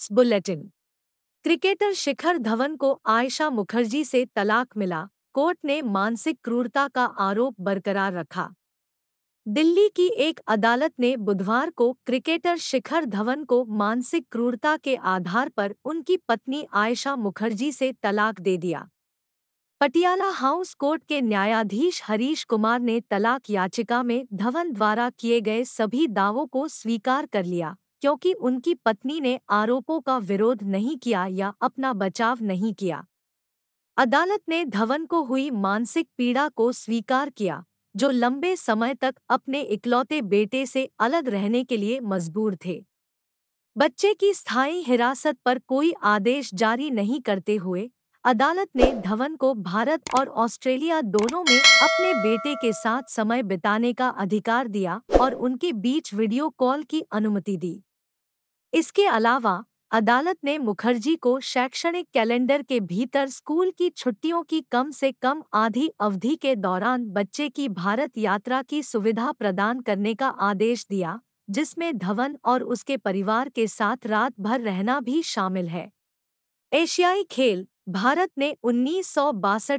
sports bulletin cricketer Shikhar Dhawan को आयशा मुखर्जी से तलाक मिला कोर्ट ने मानसिक क्रूरता का आरोप बरकरार रखा दिल्ली की एक अदालत ने बुधवार को क्रिकेटर शिखर धवन को मानसिक क्रूरता के आधार पर उनकी पत्नी आयशा मुखर्जी से तलाक दे दिया पटियाला हाउस कोर्ट के न्यायाधीश हरीश कुमार ने तलाक याचिका में धवन द्वारा किए गए सभी दावों को स्वीकार कर लिया क्योंकि उनकी पत्नी ने आरोपों का विरोध नहीं किया या अपना बचाव नहीं किया अदालत ने धवन को हुई मानसिक पीड़ा को स्वीकार किया जो लंबे समय तक अपने इकलौते बेटे से अलग रहने के लिए मजबूर थे बच्चे की स्थायी हिरासत पर कोई आदेश जारी नहीं करते हुए अदालत ने धवन को भारत और ऑस्ट्रेलिया दोनों में अपने बेटे के साथ समय बिताने का अधिकार दिया और उनके बीच वीडियो कॉल की अनुमति दी इसके अलावा अदालत ने मुखर्जी को शैक्षणिक कैलेंडर के भीतर स्कूल की छुट्टियों की कम से कम आधी अवधि के दौरान बच्चे की भारत यात्रा की सुविधा प्रदान करने का आदेश दिया जिसमें धवन और उसके परिवार के साथ रात भर रहना भी शामिल है एशियाई खेल भारत ने उन्नीस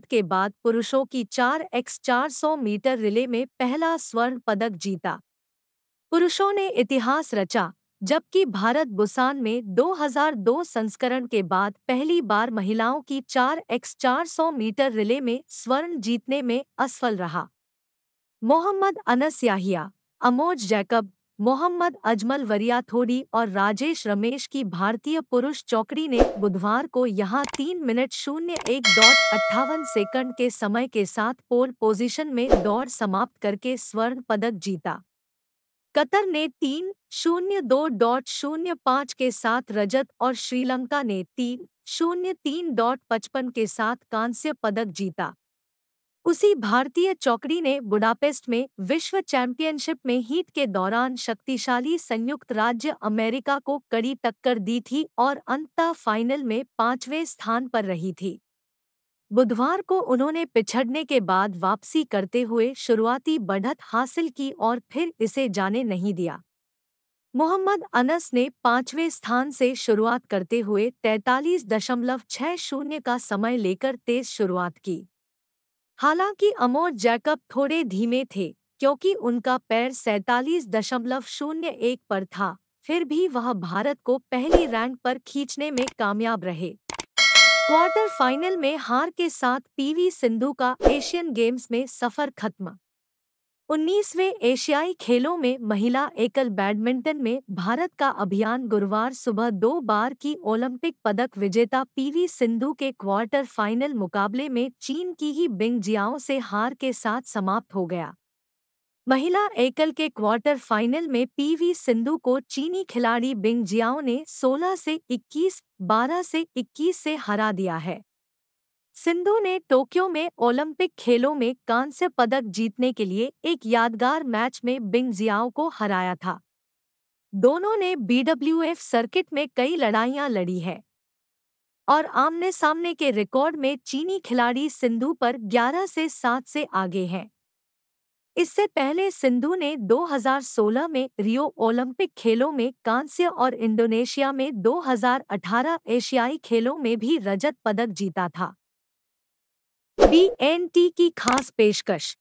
के बाद पुरुषों की चार एक्स चार मीटर रिले में पहला स्वर्ण पदक जीता पुरुषों ने इतिहास रचा जबकि भारत बुसान में 2002 संस्करण के बाद पहली बार महिलाओं की चार एक्स 400 मीटर रिले में स्वर्ण जीतने में असफल रहा मोहम्मद अनस याहिया अमोज जैकब मोहम्मद अजमल वरिया थोड़ी और राजेश रमेश की भारतीय पुरुष चौकड़ी ने बुधवार को यहां तीन मिनट शून्य एक डॉट अट्ठावन सेकंड के समय के साथ पोल पोजीशन में दौड़ समाप्त करके स्वर्ण पदक जीता कतर ने तीन शून्य दो डॉट शून्य पाँच के साथ रजत और श्रीलंका ने तीन शून्य तीन डॉट पचपन के साथ कांस्य पदक जीता उसी भारतीय चौकड़ी ने बुडापेस्ट में विश्व चैंपियनशिप में हीट के दौरान शक्तिशाली संयुक्त राज्य अमेरिका को कड़ी टक्कर दी थी और अंततः फाइनल में पांचवें स्थान पर रही थी बुधवार को उन्होंने पिछड़ने के बाद वापसी करते हुए शुरुआती बढ़त हासिल की और फिर इसे जाने नहीं दिया मोहम्मद अनस ने पांचवें स्थान से शुरुआत करते हुए तैतालीस दशमलव छह शून्य का समय लेकर तेज शुरुआत की हालांकि अमोर जैकब थोड़े धीमे थे क्योंकि उनका पैर सैतालीस दशमलव शून्य एक पर था फिर भी वह भारत को पहली रैंक पर खींचने में कामयाब रहे क्वार्टर फाइनल में हार के साथ पीवी सिंधु का एशियन गेम्स में सफर खत्म 19वें एशियाई खेलों में महिला एकल बैडमिंटन में भारत का अभियान गुरुवार सुबह दो बार की ओलंपिक पदक विजेता पीवी सिंधु के क्वार्टर फाइनल मुकाबले में चीन की ही बिंग जियाओ से हार के साथ समाप्त हो गया महिला एकल के क्वार्टर फाइनल में पीवी सिंधु को चीनी खिलाड़ी बिंग जियाओ ने 16 से 21, 12 से 21 से हरा दिया है सिंधु ने टोक्यो में ओलंपिक खेलों में कांस्य पदक जीतने के लिए एक यादगार मैच में बिंग जियाओ को हराया था दोनों ने बीडब्ल्यूएफ सर्किट में कई लड़ाइयां लड़ी है और आमने सामने के रिकॉर्ड में चीनी खिलाड़ी सिंधु पर 11 से 7 से आगे हैं इससे पहले सिंधु ने 2016 में रियो ओलंपिक खेलों में कांस्य और इंडोनेशिया में 2018 एशियाई खेलों में भी रजत पदक जीता था बी की खास पेशकश